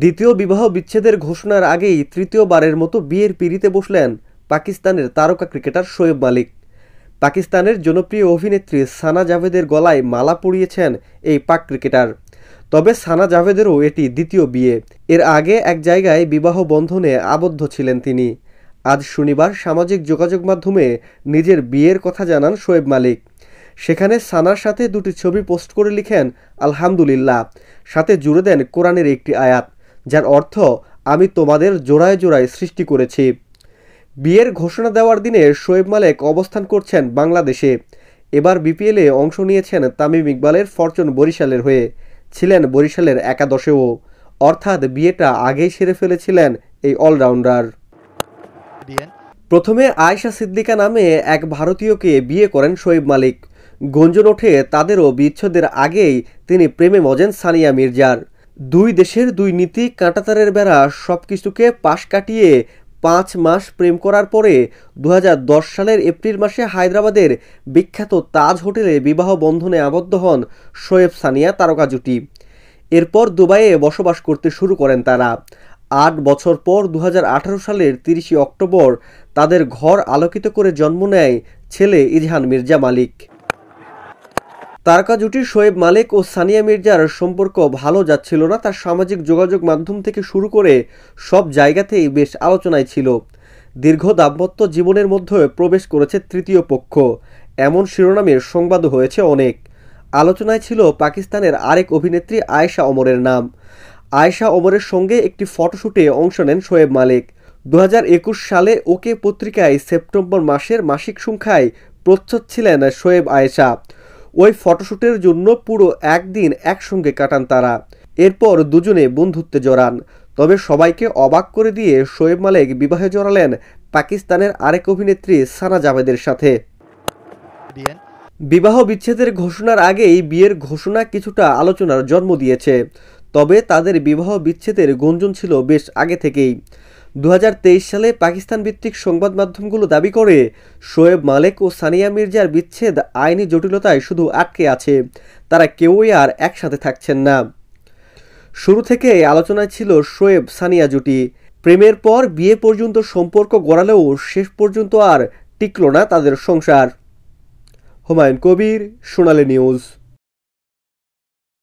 দ্বিতীয় বিবাহ বিচ্ছেদের ঘোষণার আগেই তৃতীয়বারের মতো বিয়ের পিড়িতে বসলেন পাকিস্তানের তারকা ক্রিকেটার শোয়েব মালিক পাকিস্তানের জনপ্রিয় অভিনেত্রী সানা জাভেদের গলায় মালা পুড়িয়েছেন এই পাক ক্রিকেটার তবে সানা জাভেদেরও এটি দ্বিতীয় বিয়ে এর আগে এক জায়গায় বিবাহ বন্ধনে আবদ্ধ ছিলেন তিনি আজ শনিবার সামাজিক যোগাযোগ মাধ্যমে নিজের বিয়ের কথা জানান শোয়েব মালিক সেখানে সানার সাথে দুটি ছবি পোস্ট করে লিখেন আলহামদুলিল্লাহ সাথে জুড়ে দেন কোরআনের একটি আয়াত যার অর্থ আমি তোমাদের জোড়ায় জোড়ায় সৃষ্টি করেছি বিয়ের ঘোষণা দেওয়ার দিনে শোয়েব মালেক অবস্থান করছেন বাংলাদেশে এবার বিপিএলে অংশ নিয়েছেন তামিম ইকবালের ফরচুন বরিশালের হয়ে ছিলেন বরিশালের একাদশেও অর্থাৎ বিয়েটা আগেই সেরে ফেলেছিলেন এই অলরাউন্ডার প্রথমে আয়েশা সিদ্দিকা নামে এক ভারতীয়কে বিয়ে করেন শোয়েব মালিক গুঞ্জন ওঠে তাদেরও বিচ্ছেদের আগেই তিনি প্রেমে মজেন সানিয়া মির্জার দুই দেশের দুই নীতি কাঁটাতারের বেড়া সব কিছুকে পাশ কাটিয়ে পাঁচ মাস প্রেম করার পরে দু সালের এপ্রিল মাসে হায়দ্রাবাদের বিখ্যাত তাজ হোটেলে বিবাহ বন্ধনে আবদ্ধ হন শোয়েব সানিয়া তারকা জুটি এরপর দুবাইয়ে বসবাস করতে শুরু করেন তারা আট বছর পর দু সালের তিরিশে অক্টোবর তাদের ঘর আলোকিত করে জন্ম নেয় ছেলে ইজহান মির্জা মালিক তারকা জুটি শোয়েব মালিক ও সানিয়া মির্জার সম্পর্ক ভালো যাচ্ছিল না তার সামাজিক যোগাযোগ মাধ্যম থেকে শুরু করে সব জায়গাতেই বেশ আলোচনায় ছিল দীর্ঘ দাম্পত্য জীবনের মধ্যে প্রবেশ করেছে তৃতীয় পক্ষ এমন শিরোনামের সংবাদও হয়েছে অনেক আলোচনায় ছিল পাকিস্তানের আরেক অভিনেত্রী আয়েশা অমরের নাম আয়েশা অমরের সঙ্গে একটি ফটোশ্যুটে অংশ নেন শোয়েব মালিক দু সালে ওকে পত্রিকায় সেপ্টেম্বর মাসের মাসিক সংখ্যায় প্রচ্ছদ ছিলেন শোয়েব আয়েশা ওই ফটোশ্যুটের জন্য পুরো একদিন একসঙ্গে কাটান তারা এরপর দুজনে বন্ধুত্বে জড়ান তবে সবাইকে অবাক করে দিয়ে শোয়েব মালিক বিবাহে জড়ালেন পাকিস্তানের আরেক অভিনেত্রী সানা জাভেদের সাথে বিবাহ বিচ্ছেদের ঘোষণার আগেই বিয়ের ঘোষণা কিছুটা আলোচনার জন্ম দিয়েছে তবে তাদের বিবাহ বিচ্ছেদের গুঞ্জন ছিল বেশ আগে থেকেই দু সালে পাকিস্তান ভিত্তিক সংবাদ মাধ্যমগুলো দাবি করে শোয়েব মালেক ও সানিয়া মির্জার বিচ্ছেদ আইনি জটিলতায় শুধু আটকে আছে তারা কেউই আর একসাথে থাকছেন না শুরু থেকে আলোচনায় ছিল শোয়েব সানিয়া জুটি প্রেমের পর বিয়ে পর্যন্ত সম্পর্ক গড়ালেও শেষ পর্যন্ত আর টিকল না তাদের সংসার হুমায়ুন কবির সোনালী নিউজ